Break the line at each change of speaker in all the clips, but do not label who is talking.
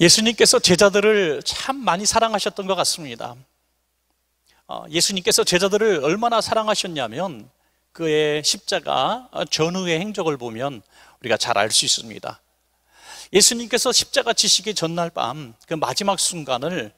예수님께서 제자들을 참 많이 사랑하셨던 것 같습니다. 어, 예수님께서 제자들을 얼마나 사랑하셨냐면 그의 십자가 전후의 행적을 보면 우리가 잘 알 수 있습니다. 예수님께서 십자가 지시기 전날 밤 그 마지막 순간을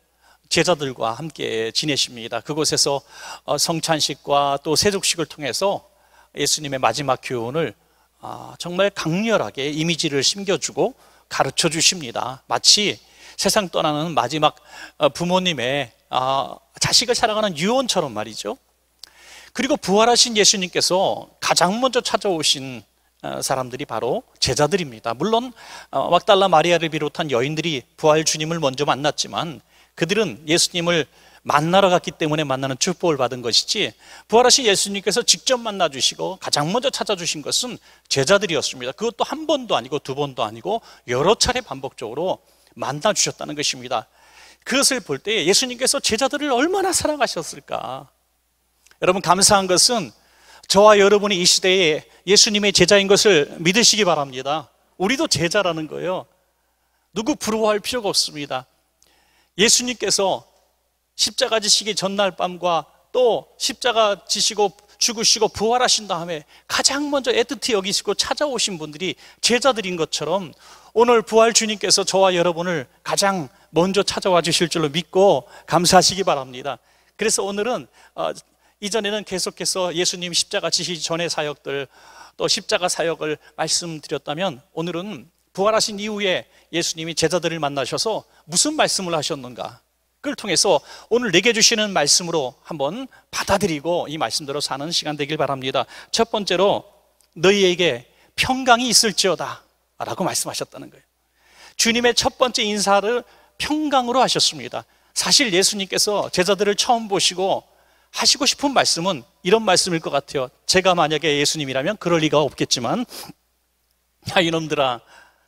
제자들과 함께 지내십니다. 그곳에서 어, 성찬식과 또 세족식을 통해서 예수님의 마지막 교훈을 아, 정말 강렬하게 이미지를 심겨주고 가르쳐 주십니다. 마치 세상 떠나는 마지막 어, 부모님의 어, 자식을 사랑하는 유언처럼 말이죠. 그리고 부활하신 예수님께서 가장 먼저 찾아오신 어, 사람들이 바로 제자들입니다. 물론 막달라 마리아를 비롯한 여인들이 부활 주님을 먼저 만났지만 그들은 예수님을 만나러 갔기 때문에 만나는 축복을 받은 것이지 부활하신 예수님께서 직접 만나 주시고 가장 먼저 찾아주신 것은 제자들이었습니다. 그것도 한 번도 아니고 두 번도 아니고 여러 차례 반복적으로 만나 주셨다는 것입니다. 그것을 볼 때 예수님께서 제자들을 얼마나 사랑하셨을까. 여러분 감사한 것은 저와 여러분이 이 시대에 예수님의 제자인 것을 믿으시기 바랍니다. 우리도 제자라는 거예요. 누구 부러워할 필요가 없습니다. 예수님께서 십자가 지시기 전날 밤과 또 십자가 지시고 죽으시고 부활하신 다음에 가장 먼저 애틋히 여기시고 찾아오신 분들이 제자들인 것처럼 오늘 부활 주님께서 저와 여러분을 가장 먼저 찾아와 주실 줄로 믿고 감사하시기 바랍니다. 그래서 오늘은 어, 이전에는 계속해서 예수님 십자가 지시 전의 사역들 또 십자가 사역을 말씀드렸다면 오늘은 부활하신 이후에 예수님이 제자들을 만나셔서 무슨 말씀을 하셨는가? 그걸 통해서 오늘 내게 주시는 말씀으로 한번 받아들이고 이 말씀대로 사는 시간 되길 바랍니다. 첫 번째로 너희에게 평강이 있을지어다 라고 말씀하셨다는 거예요. 주님의 첫 번째 인사를 평강으로 하셨습니다. 사실 예수님께서 제자들을 처음 보시고 하시고 싶은 말씀은 이런 말씀일 것 같아요. 제가 만약에 예수님이라면 그럴 리가 없겠지만, 야, 아, 이놈들아,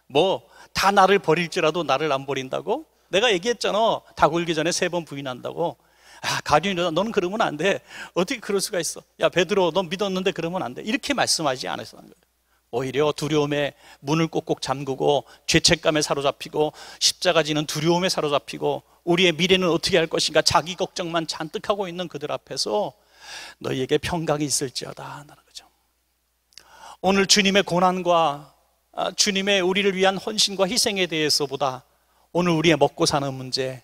뭐다 나를 버릴지라도 나를 안 버린다고? 내가 얘기했잖아. 다 굴기 전에 세 번 부인한다고. 아, 가룟이다 너는 그러면 안 돼. 어떻게 그럴 수가 있어? 야, 베드로, 넌 믿었는데 그러면 안 돼. 이렇게 말씀하지 않았서 거예요. 오히려 두려움에 문을 꼭꼭 잠그고 죄책감에 사로잡히고 십자가 지는 두려움에 사로잡히고 우리의 미래는 어떻게 할 것인가 자기 걱정만 잔뜩 하고 있는 그들 앞에서 너희에게 평강이 있을지어다 하는 거죠. 오늘 주님의 고난과 아, 주님의 우리를 위한 헌신과 희생에 대해서보다 오늘 우리의 먹고 사는 문제,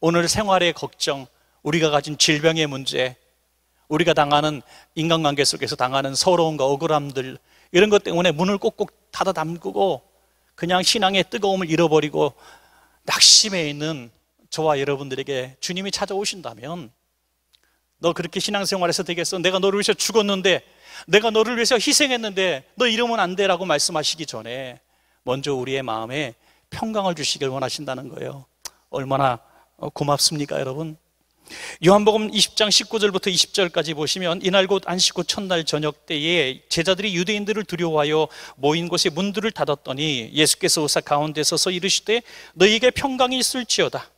오늘 생활의 걱정, 우리가 가진 질병의 문제, 우리가 당하는 인간관계 속에서 당하는 서러움과 억울함들 이런 것 때문에 문을 꼭꼭 닫아 담그고 그냥 신앙의 뜨거움을 잃어버리고 낙심해 있는 저와 여러분들에게 주님이 찾아오신다면 너 그렇게 신앙생활해서 되겠어? 내가 너를 위해서 죽었는데, 내가 너를 위해서 희생했는데, 너 이러면 안 돼라고 말씀하시기 전에, 먼저 우리의 마음에 평강을 주시길 원하신다는 거예요. 얼마나 어, 고맙습니까, 여러분? 요한복음 20장 19절부터 20절까지 보시면 이날 곧 안식구 첫날 저녁 때에 제자들이 유대인들을 두려워하여 모인 곳에 문들을 닫았더니 예수께서 오사 가운데 서서 이르시되 너희에게 평강이 있을지어다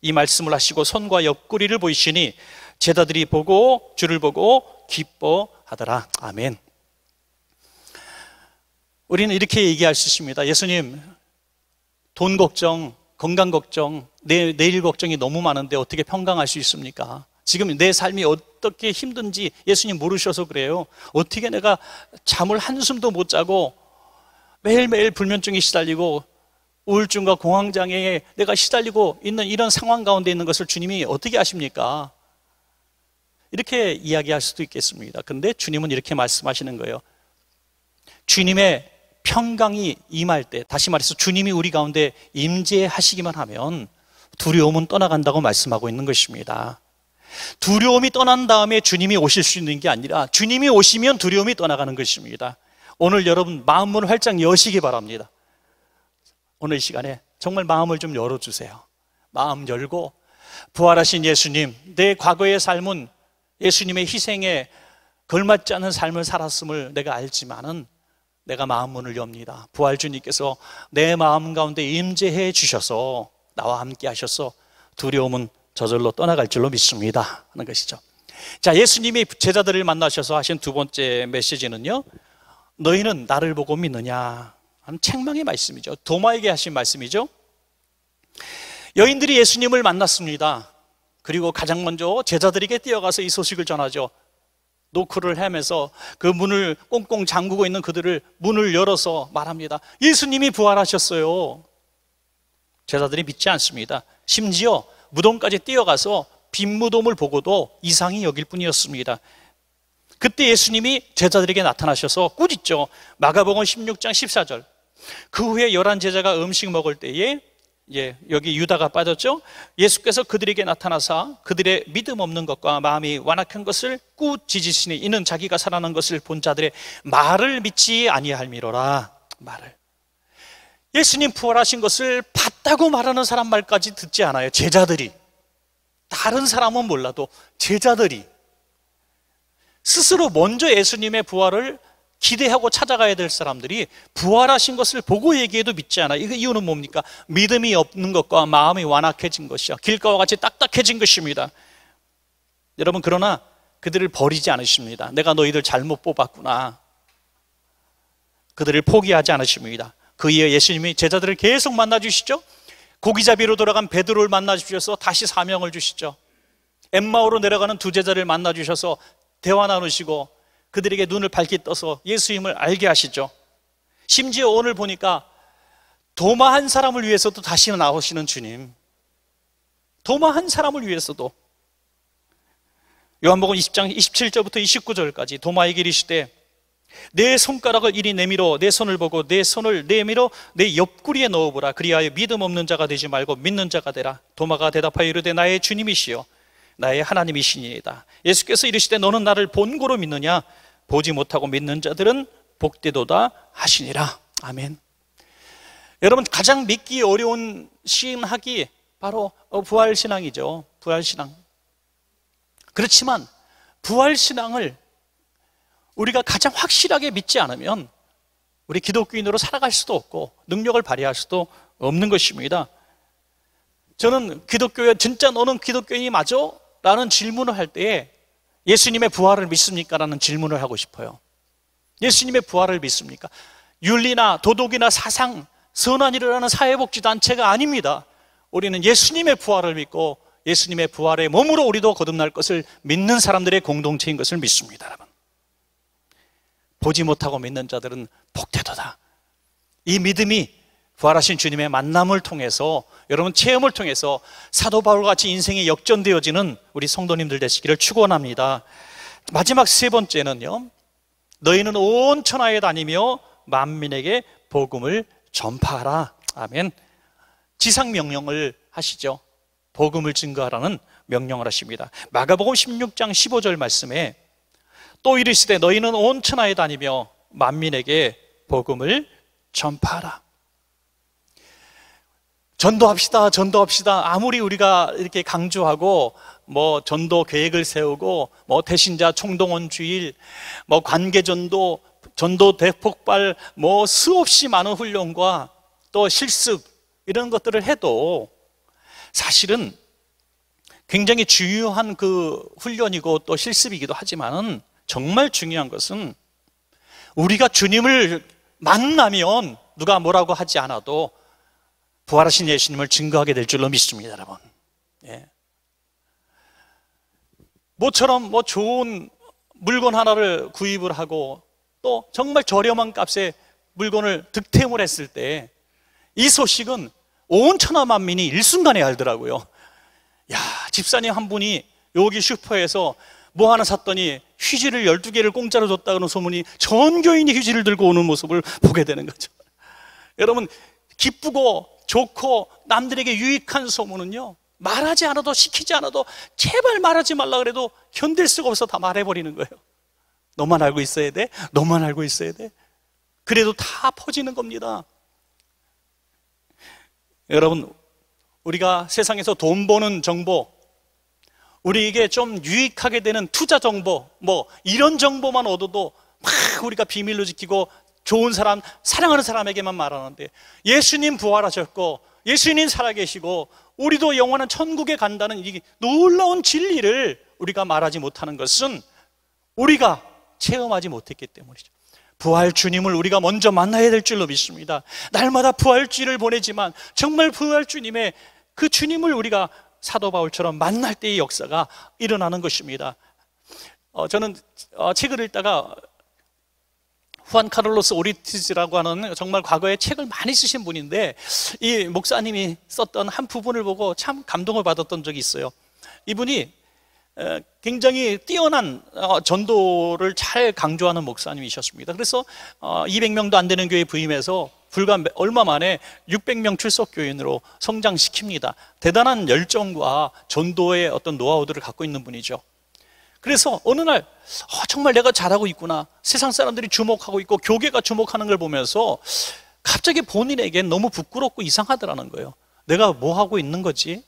이 말씀을 하시고 손과 옆구리를 보이시니 제자들이 보고 주를 보고 기뻐하더라. 아멘. 우리는 이렇게 얘기할 수 있습니다. 예수님, 돈 걱정, 건강 걱정, 내, 내일 걱정이 너무 많은데 어떻게 평강할 수 있습니까? 지금 내 삶이 어떻게 힘든지 예수님 모르셔서 그래요. 어떻게 내가 잠을 한숨도 못 자고 매일매일 불면증이 시달리고 우울증과 공황장애에 내가 시달리고 있는 이런 상황 가운데 있는 것을 주님이 어떻게 아십니까? 이렇게 이야기할 수도 있겠습니다. 근데 주님은 이렇게 말씀하시는 거예요. 주님의 평강이 임할 때, 다시 말해서 주님이 우리 가운데 임재하시기만 하면 두려움은 떠나간다고 말씀하고 있는 것입니다. 두려움이 떠난 다음에 주님이 오실 수 있는 게 아니라 주님이 오시면 두려움이 떠나가는 것입니다. 오늘 여러분 마음을 활짝 여시기 바랍니다. 오늘 이 시간에 정말 마음을 좀 열어주세요. 마음 열고 부활하신 예수님, 내 과거의 삶은 예수님의 희생에 걸맞지 않은 삶을 살았음을 내가 알지만은 내가 마음문을 엽니다. 부활 주님께서 내 마음 가운데 임재해 주셔서 나와 함께 하셔서 두려움은 저절로 떠나갈 줄로 믿습니다. 하는 것이죠. 자, 예수님이 제자들을 만나셔서 하신 두 번째 메시지는요. 너희는 나를 보고 믿느냐 하는 책망의 말씀이죠. 도마에게 하신 말씀이죠. 여인들이 예수님을 만났습니다. 그리고 가장 먼저 제자들에게 뛰어가서 이 소식을 전하죠. 노크를 헤매서 그 문을 꽁꽁 잠그고 있는 그들을 문을 열어서 말합니다. 예수님이 부활하셨어요. 제자들이 믿지 않습니다. 심지어 무덤까지 뛰어가서 빈 무덤을 보고도 이상이 여길 뿐이었습니다. 그때 예수님이 제자들에게 나타나셔서 꾸짖죠. 마가복음 16장 14절. 그 후에 열한 제자가 음식 먹을 때에 예, 여기 유다가 빠졌죠? 예수께서 그들에게 나타나사 그들의 믿음 없는 것과 마음이 완악한 것을 꾸짖으시니 이는 자기가 살아난 것을 본 자들의 말을 믿지 아니할미로라 말을 예수님 부활하신 것을 봤다고 말하는 사람 말까지 듣지 않아요 제자들이 다른 사람은 몰라도 제자들이 스스로 먼저 예수님의 부활을 기대하고 찾아가야 될 사람들이 부활하신 것을 보고 얘기해도 믿지 않아. 이 이유는 뭡니까? 믿음이 없는 것과 마음이 완악해진 것이야. 길가와 같이 딱딱해진 것입니다. 여러분, 그러나 그들을 버리지 않으십니다. 내가 너희들 잘못 뽑았구나. 그들을 포기하지 않으십니다. 그 이에 예수님이 제자들을 계속 만나 주시죠. 고기잡이로 돌아간 베드로를 만나 주셔서 다시 사명을 주시죠. 엠마오로 내려가는 두 제자를 만나 주셔서 대화 나누시고 그들에게 눈을 밝히 떠서 예수임을 알게 하시죠. 심지어 오늘 보니까 도마 한 사람을 위해서도 다시 나오시는 주님. 도마 한 사람을 위해서도. 요한복음 20장 27절부터 29절까지 도마에게 이시되내 손가락을 이리 내밀어 내 손을 보고 내 손을 내밀어 내 옆구리에 넣어보라 그리하여 믿음 없는 자가 되지 말고 믿는 자가 되라 도마가 대답하여 이르되 나의 주님이시여 나의 하나님이시니이다 예수께서 이르시되 너는 나를 본고로 믿느냐 보지 못하고 믿는 자들은 복되도다 하시니라. 아멘. 여러분 가장 믿기 어려운 신학이 바로 어, 부활신앙이죠. 부활신앙. 그렇지만 부활신앙을 우리가 가장 확실하게 믿지 않으면 우리 기독교인으로 살아갈 수도 없고 능력을 발휘할 수도 없는 것입니다. 저는 기독교에 진짜 너는 기독교인이 맞어 라는 질문을 할 때에 예수님의 부활을 믿습니까? 라는 질문을 하고 싶어요. 예수님의 부활을 믿습니까? 윤리나 도덕이나 사상, 선한 일을 하는 사회복지단체가 아닙니다. 우리는 예수님의 부활을 믿고 예수님의 부활의 몸으로 우리도 거듭날 것을 믿는 사람들의 공동체인 것을 믿습니다. 여러분. 보지 못하고 믿는 자들은 복되도다. 이 믿음이 부활하신 주님의 만남을 통해서 여러분 체험을 통해서 사도 바울같이 인생이 역전되어지는 우리 성도님들 되시기를 축원합니다. 마지막 세 번째는요. 너희는 온 천하에 다니며 만민에게 복음을 전파하라. 아멘. 지상 명령을 하시죠. 복음을 증거하라는 명령을 하십니다. 마가복음 16장 15절 말씀에 또 이르시되 너희는 온 천하에 다니며 만민에게 복음을 전파하라. 전도합시다, 전도합시다. 아무리 우리가 이렇게 강조하고 뭐 전도 계획을 세우고 뭐 대신자 총동원 주일, 뭐 관계 전도, 전도 대폭발, 뭐 수없이 많은 훈련과 또 실습 이런 것들을 해도 사실은 굉장히 중요한 그 훈련이고 또 실습이기도 하지만은 정말 중요한 것은 우리가 주님을 만나면 누가 뭐라고 하지 않아도 부활하신 예수님을 증거하게 될 줄로 믿습니다, 여러분. 예. 모처럼 뭐 좋은 물건 하나를 구입을 하고 또 정말 저렴한 값에 물건을 득템을 했을 때 이 소식은 온 천하 만민이 일순간에 알더라고요. 야, 집사님 한 분이 여기 슈퍼에서 뭐 하나 샀더니 휴지를 12개를 공짜로 줬다는 소문이 전 교인이 휴지를 들고 오는 모습을 보게 되는 거죠. 여러분, 기쁘고 좋고 남들에게 유익한 소문은요 말하지 않아도 시키지 않아도 제발 말하지 말라 그래도 견딜 수가 없어 다 말해버리는 거예요 너만 알고 있어야 돼? 너만 알고 있어야 돼? 그래도 다 퍼지는 겁니다 여러분 우리가 세상에서 돈 버는 정보 우리에게 좀 유익하게 되는 투자 정보 뭐 이런 정보만 얻어도 막 우리가 비밀로 지키고 좋은 사람, 사랑하는 사람에게만 말하는데 예수님 부활하셨고 예수님 살아계시고 우리도 영원한 천국에 간다는 이 놀라운 진리를 우리가 말하지 못하는 것은 우리가 체험하지 못했기 때문이죠. 부활 주님을 우리가 먼저 만나야 될 줄로 믿습니다. 날마다 부활주를 보내지만 정말 부활 주님의 그 주님을 우리가 사도 바울처럼 만날 때의 역사가 일어나는 것입니다. 어, 저는 어, 책을 읽다가 후안 카를로스 오리티즈라고 하는 정말 과거에 책을 많이 쓰신 분인데 이 목사님이 썼던 한 부분을 보고 참 감동을 받았던 적이 있어요. 이분이 굉장히 뛰어난 어, 전도를 잘 강조하는 목사님이셨습니다. 그래서 200명도 어, 안 되는 교회 부임해서 불과 얼마 만에 600명 출석 교인으로 성장시킵니다. 대단한 열정과 전도의 어떤 노하우들을 갖고 있는 분이죠. 그래서 어느 날 어, 정말 내가 잘하고 있구나 세상 사람들이 주목하고 있고 교계가 주목하는 걸 보면서 갑자기 본인에게 너무 부끄럽고 이상하더라는 거예요 내가 뭐 하고 있는 거지?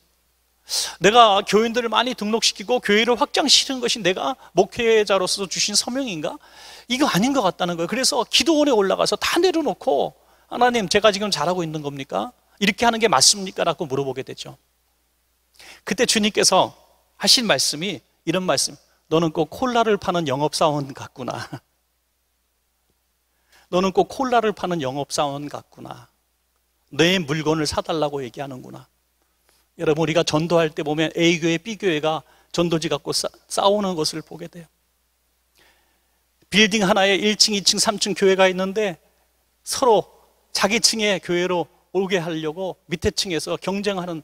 내가 교인들을 많이 등록시키고 교회를 확장시키는 것이 내가 목회자로서 주신 서명인가? 이거 아닌 것 같다는 거예요 그래서 기도원에 올라가서 다 내려놓고 하나님 제가 지금 잘하고 있는 겁니까? 이렇게 하는 게 맞습니까? 라고 물어보게 되죠 그때 주님께서 하신 말씀이 이런 말씀 너는 꼭 콜라를 파는 영업사원 같구나. 너는 꼭 콜라를 파는 영업사원 같구나. 내 물건을 사달라고 얘기하는구나. 여러분, 우리가 전도할 때 보면 A교회, B교회가 전도지 갖고 싸, 싸우는 것을 보게 돼요. 빌딩 하나에 1층, 2층, 3층 교회가 있는데 서로 자기 층의 교회로 오게 하려고 밑에 층에서 경쟁하는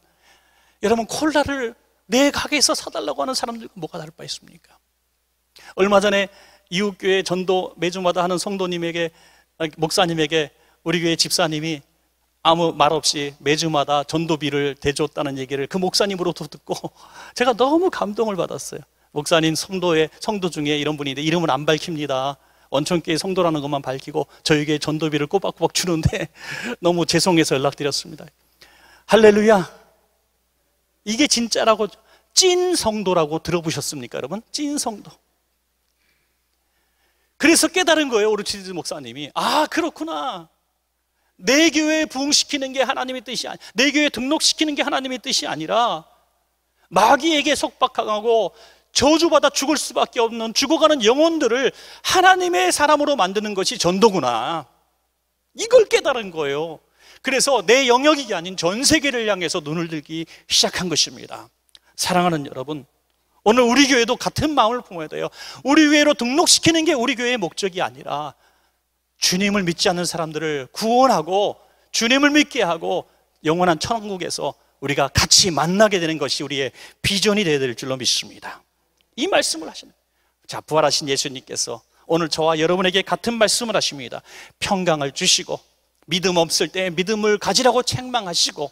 여러분 콜라를 내 가게에서 사달라고 하는 사람들과 뭐가 다를 바 있습니까? 얼마 전에 이웃교회 전도 매주마다 하는 성도님에게, 목사님에게 우리 교회 집사님이 아무 말 없이 매주마다 전도비를 대줬다는 얘기를 그 목사님으로도 듣고 제가 너무 감동을 받았어요. 목사님 성도의 성도 중에 이런 분인데 이름은 안 밝힙니다. 원천교회 성도라는 것만 밝히고 저에게 전도비를 꼬박꼬박 주는데 너무 죄송해서 연락드렸습니다. 할렐루야. 이게 진짜라고 찐 성도라고 들어보셨습니까, 여러분? 찐 성도. 그래서 깨달은 거예요, 오르치즈 목사님이. 아, 그렇구나. 내 교회에 부흥시키는 게 하나님의 뜻이 아니, 내 교회에 등록시키는 게 하나님의 뜻이 아니라 마귀에게 속박하고 저주받아 죽을 수밖에 없는 죽어가는 영혼들을 하나님의 사람으로 만드는 것이 전도구나. 이걸 깨달은 거예요. 그래서 내 영역이 아닌 전 세계를 향해서 눈을 들기 시작한 것입니다. 사랑하는 여러분, 오늘 우리 교회도 같은 마음을 품어야 돼요. 우리 교회로 등록시키는 게 우리 교회의 목적이 아니라 주님을 믿지 않는 사람들을 구원하고 주님을 믿게 하고 영원한 천국에서 우리가 같이 만나게 되는 것이 우리의 비전이 되어야 될 줄로 믿습니다. 이 말씀을 하시는. 자, 부활하신 예수님께서 오늘 저와 여러분에게 같은 말씀을 하십니다. 평강을 주시고 믿음 없을 때 믿음을 가지라고 책망하시고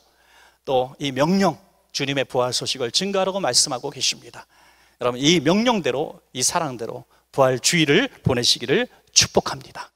또 이 명령 주님의 부활 소식을 증가하라고 말씀하고 계십니다. 여러분 이 명령대로 이 사랑대로 부활 주의를 보내시기를 축복합니다.